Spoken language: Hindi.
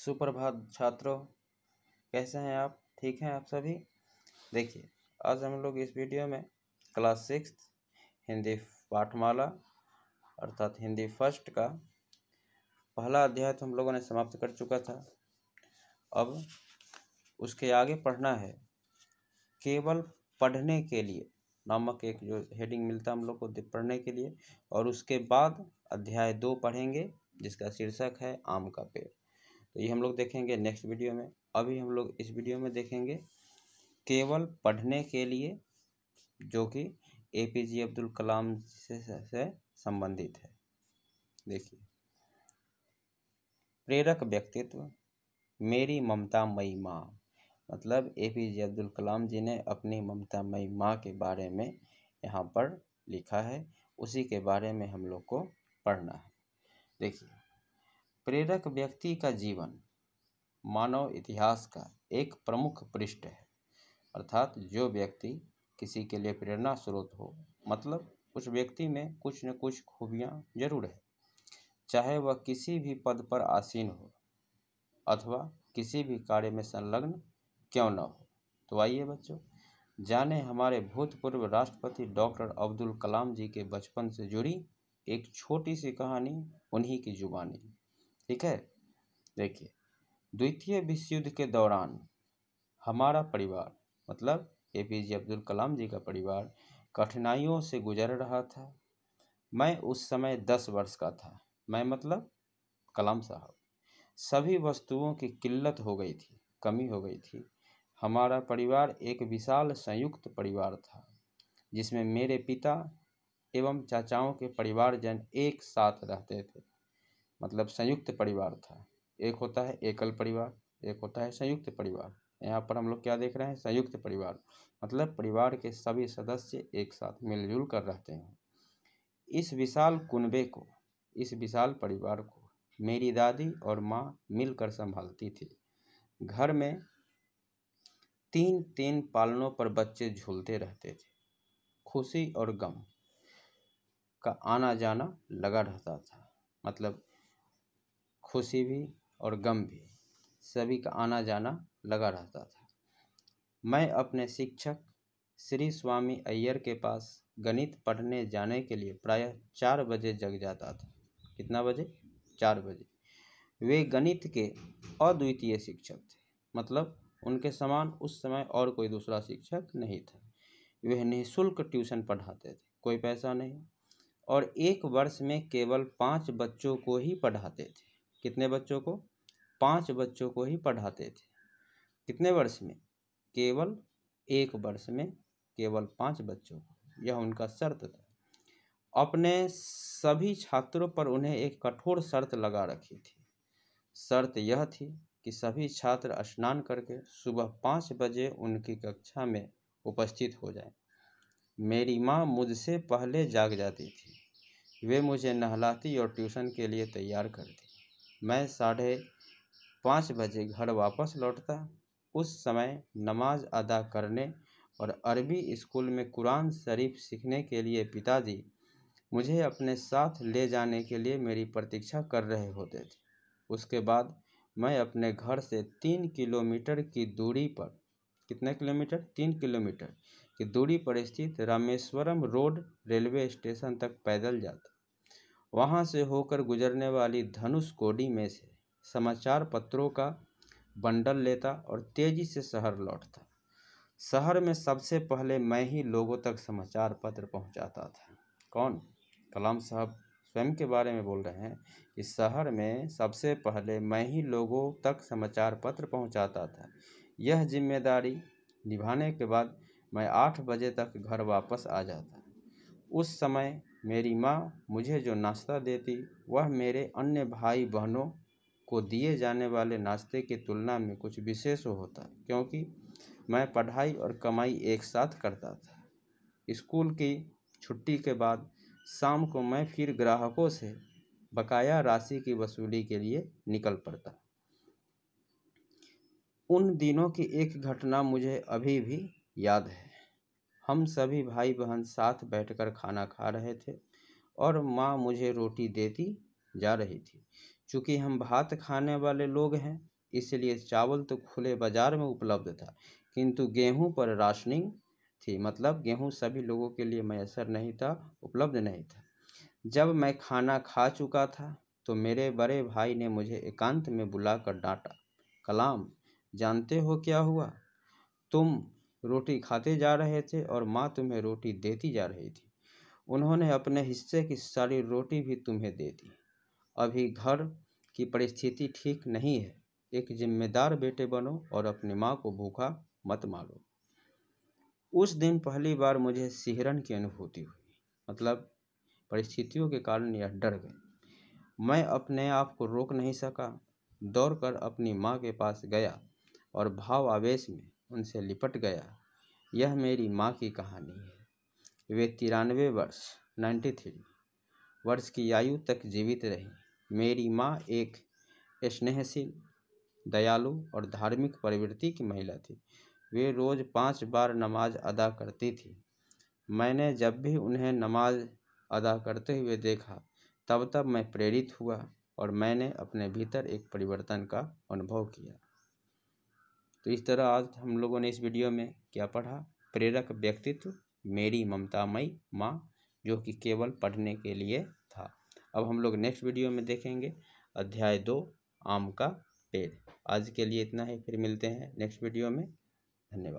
सुप्रभात छात्रों कैसे हैं आप ठीक हैं आप सभी देखिए आज हम लोग इस वीडियो में क्लास सिक्स हिंदी पाठमाला अर्थात हिंदी फर्स्ट का पहला अध्याय तो हम लोगों ने समाप्त कर चुका था अब उसके आगे पढ़ना है केवल पढ़ने के लिए नामक एक जो हेडिंग मिलता है हम लोग को पढ़ने के लिए और उसके बाद अध्याय दो पढ़ेंगे जिसका शीर्षक है आम का पेड़ तो ये हम लोग देखेंगे नेक्स्ट वीडियो में अभी हम लोग इस वीडियो में देखेंगे केवल पढ़ने के लिए जो कि ए पी जे अब्दुल कलाम से, से संबंधित है देखिए प्रेरक व्यक्तित्व मेरी ममता मई माँ मतलब ए पी जे अब्दुल कलाम जी ने अपनी ममता मई माँ के बारे में यहाँ पर लिखा है उसी के बारे में हम लोग को पढ़ना है देखिए प्रेरक व्यक्ति का जीवन मानव इतिहास का एक प्रमुख पृष्ठ है अर्थात जो व्यक्ति किसी के लिए प्रेरणा स्रोत हो मतलब उस व्यक्ति में कुछ न कुछ खूबियाँ जरूर है चाहे वह किसी भी पद पर आसीन हो अथवा किसी भी कार्य में संलग्न क्यों न हो तो आइए बच्चों जाने हमारे भूतपूर्व राष्ट्रपति डॉक्टर अब्दुल कलाम जी के बचपन से जुड़ी एक छोटी सी कहानी उन्हीं की जुबानी ठीक है देखिए द्वितीय विश्व युद्ध के दौरान हमारा परिवार मतलब ए पी जे अब्दुल कलाम जी का परिवार कठिनाइयों से गुजर रहा था मैं उस समय दस वर्ष का था मैं मतलब कलाम साहब सभी वस्तुओं की किल्लत हो गई थी कमी हो गई थी हमारा परिवार एक विशाल संयुक्त परिवार था जिसमें मेरे पिता एवं चाचाओं के परिवारजन एक साथ रहते थे मतलब संयुक्त परिवार था एक होता है एकल परिवार एक होता है संयुक्त परिवार यहाँ पर हम लोग क्या देख रहे हैं संयुक्त परिवार मतलब परिवार के सभी सदस्य एक साथ मिलजुल कर रहते हैं इस विशाल कुनबे को इस विशाल परिवार को मेरी दादी और माँ मिलकर संभालती थी घर में तीन तीन पालनों पर बच्चे झूलते रहते थे खुशी और गम का आना जाना लगा रहता था मतलब खुशी भी और गम भी सभी का आना जाना लगा रहता था मैं अपने शिक्षक श्री स्वामी अय्यर के पास गणित पढ़ने जाने के लिए प्रायः चार बजे जग जाता था कितना बजे चार बजे वे गणित के अद्वितीय शिक्षक थे मतलब उनके समान उस समय और कोई दूसरा शिक्षक नहीं था वह निःशुल्क ट्यूशन पढ़ाते थे कोई पैसा नहीं और एक वर्ष में केवल पाँच बच्चों को ही पढ़ाते थे कितने बच्चों को पाँच बच्चों को ही पढ़ाते थे कितने वर्ष में केवल एक वर्ष में केवल पाँच बच्चों को यह उनका शर्त था अपने सभी छात्रों पर उन्हें एक कठोर शर्त लगा रखी थी शर्त यह थी कि सभी छात्र स्नान करके सुबह पाँच बजे उनकी कक्षा में उपस्थित हो जाए मेरी माँ मुझसे पहले जाग जाती थी वे मुझे नहलाती और ट्यूशन के लिए तैयार करती मैं साढ़े पाँच बजे घर वापस लौटता उस समय नमाज अदा करने और अरबी स्कूल में कुरान शरीफ सीखने के लिए पिताजी मुझे अपने साथ ले जाने के लिए मेरी प्रतीक्षा कर रहे होते थे उसके बाद मैं अपने घर से तीन किलोमीटर की दूरी पर कितने किलोमीटर तीन किलोमीटर की दूरी पर स्थित रामेश्वरम रोड रेलवे स्टेशन तक पैदल जाता वहाँ से होकर गुजरने वाली धनुष कोडी में से समाचार पत्रों का बंडल लेता और तेजी से शहर लौटता शहर में सबसे पहले मैं ही लोगों तक समाचार पत्र पहुंचाता था कौन कलाम साहब स्वयं के बारे में बोल रहे हैं कि शहर में सबसे पहले मैं ही लोगों तक समाचार पत्र पहुंचाता था यह जिम्मेदारी निभाने के बाद मैं आठ बजे तक घर वापस आ जाता उस समय मेरी माँ मुझे जो नाश्ता देती वह मेरे अन्य भाई बहनों को दिए जाने वाले नाश्ते की तुलना में कुछ विशेष होता क्योंकि मैं पढ़ाई और कमाई एक साथ करता था स्कूल की छुट्टी के बाद शाम को मैं फिर ग्राहकों से बकाया राशि की वसूली के लिए निकल पड़ता उन दिनों की एक घटना मुझे अभी भी याद है हम सभी भाई बहन साथ बैठकर खाना खा रहे थे और माँ मुझे रोटी देती जा रही थी चूँकि हम भात खाने वाले लोग हैं इसलिए चावल तो खुले बाज़ार में उपलब्ध था किंतु गेहूं पर राशनिंग थी मतलब गेहूं सभी लोगों के लिए मैसर नहीं था उपलब्ध नहीं था जब मैं खाना खा चुका था तो मेरे बड़े भाई ने मुझे एकांत में बुलाकर डांटा कलाम जानते हो क्या हुआ तुम रोटी खाते जा रहे थे और माँ तुम्हें रोटी देती जा रही थी उन्होंने अपने हिस्से की सारी रोटी भी तुम्हें दे दी अभी घर की परिस्थिति ठीक नहीं है एक जिम्मेदार बेटे बनो और अपनी माँ को भूखा मत मारो उस दिन पहली बार मुझे सिहरन की अनुभूति हुई मतलब परिस्थितियों के कारण यह डर गई मैं अपने आप को रोक नहीं सका दौड़कर अपनी माँ के पास गया और भाव आवेश में उनसे लिपट गया यह मेरी माँ की कहानी है वे तिरानवे वर्ष नाइन्टी थ्री वर्ष की आयु तक जीवित रही मेरी माँ एक स्नेहशील दयालु और धार्मिक प्रवृत्ति की महिला थी वे रोज़ पांच बार नमाज अदा करती थी मैंने जब भी उन्हें नमाज अदा करते हुए देखा तब तब मैं प्रेरित हुआ और मैंने अपने भीतर एक परिवर्तन का अनुभव किया तो इस तरह आज हम लोगों ने इस वीडियो में क्या पढ़ा प्रेरक व्यक्तित्व मेरी ममतामयी माँ जो कि केवल पढ़ने के लिए था अब हम लोग नेक्स्ट वीडियो में देखेंगे अध्याय दो आम का पेड़ आज के लिए इतना ही फिर मिलते हैं नेक्स्ट वीडियो में धन्यवाद